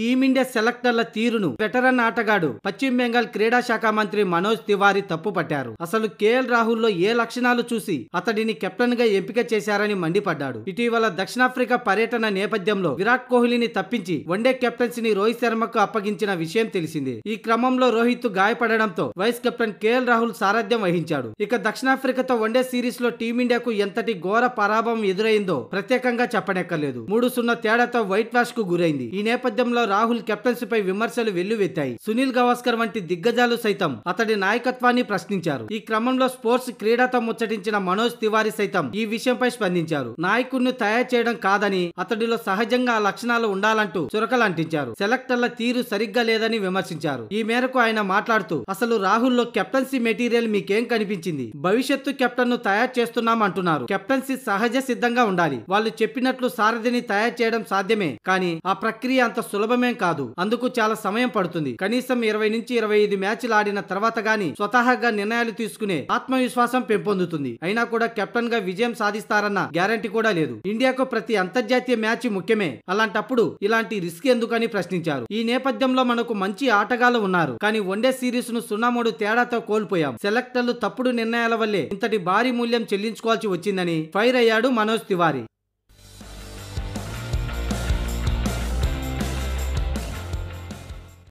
team India సెలెక్టర్ల తీరును veteran ఆటగాడు పశ్చిమ బెంగాల్ క్రీడా శాఖ మంత్రి మనోజ్ తివారీ తప్పు పట్టారు అసలు కేఎల్ రాహుల్ లో ఏ లక్షణాలు చూసి అతడిని కెప్టెన్ గా ఎంపిక చేశారని మండిపడ్డాడు ఇటీవల దక్షిణాఫ్రికా పర్యటన నేపథ్యంలో విరాట్ కోహ్లీని తప్పించి వన్డే కెప్టెన్సీని రోహిత్ శర్మకు అప్పగించిన విషయం తెలిసింది ఈ క్రమంలో రోహిత్ గాయపడడంతో వైస్ కెప్టెన్ కేఎల్ రాహుల్ సారథ్యం వహించాడు ఇక దక్షిణాఫ్రికాతో వన్డే సిరీస్ లో టీమిండియాకు ఎంతటి ఘోర పరాభవం ఎదురైందో ప్రత్యేకంగా చెప్పనెక్కర్లేదు మూడు సున్నా తేడాతో వైట్ వాష్ కు గురైంది ఈ నేపథ్యంలో రాహుల్ కెప్టెన్సీపై విమర్శలు వెల్లువెత్తాయి సునీల్ గవాస్కర్ వంటి దిగ్గజాలు సైతం అతడి నాయకత్వాన్ని ప్రశ్నించారు ఈ క్రమంలో స్పోర్ట్స్ క్రీడతో ముచ్చటించిన మనోజ్ తివారీ సైతం ఈ విషయంపై స్పందించారు నాయకుడిని తయారు చేయడం కాదని అతడిలో సహజంగా ఆ లక్షణాలు ఉండాలంటూ చురకలంటించారు సెలెక్టర్ల తీరు సరిగ్గా లేదని విమర్శించారు ఈ మేరకు ఆయన మాట్లాడుతూ అసలు రాహుల్లో కెప్టెన్సీ మెటీరియల్ మీకేం కనిపించింది భవిష్యత్తు కెప్టెన్ ను తయారు చేస్తున్నాం అంటున్నారు కెప్టెన్సీ సహజ సిద్ధంగా ఉండాలి వాళ్ళు చెప్పినట్లు సారథిని తయారు చేయడం సాధ్యమే కానీ ఆ ప్రక్రియ అంత సులభం సులభమేం కాదు అందుకు చాలా సమయం పడుతుంది కనీసం ఇరవై నుంచి ఇరవై ఐదు మ్యాచ్లు ఆడిన తర్వాత గాని స్వతహాగా నిర్ణయాలు తీసుకునే ఆత్మవిశ్వాసం పెంపొందుతుంది అయినా కూడా కెప్టెన్ గా విజయం సాధిస్తారన్న గ్యారంటీ కూడా లేదు ఇండియాకు ప్రతి అంతర్జాతీయ మ్యాచ్ ముఖ్యమే అలాంటప్పుడు ఇలాంటి రిస్క్ ఎందుకని ప్రశ్నించారు ఈ నేపథ్యంలో మనకు మంచి ఆటగాళ్లు ఉన్నారు కానీ వన్డే సిరీస్ ను సున్నా మూడు తేడాతో కోల్పోయాం సెలెక్టర్లు తప్పుడు నిర్ణయాల వల్లే ఇంతటి భారీ మూల్యం చెల్లించుకోవాల్సి వచ్చిందని ఫైర్ అయ్యాడు మనోజ్ తివారీ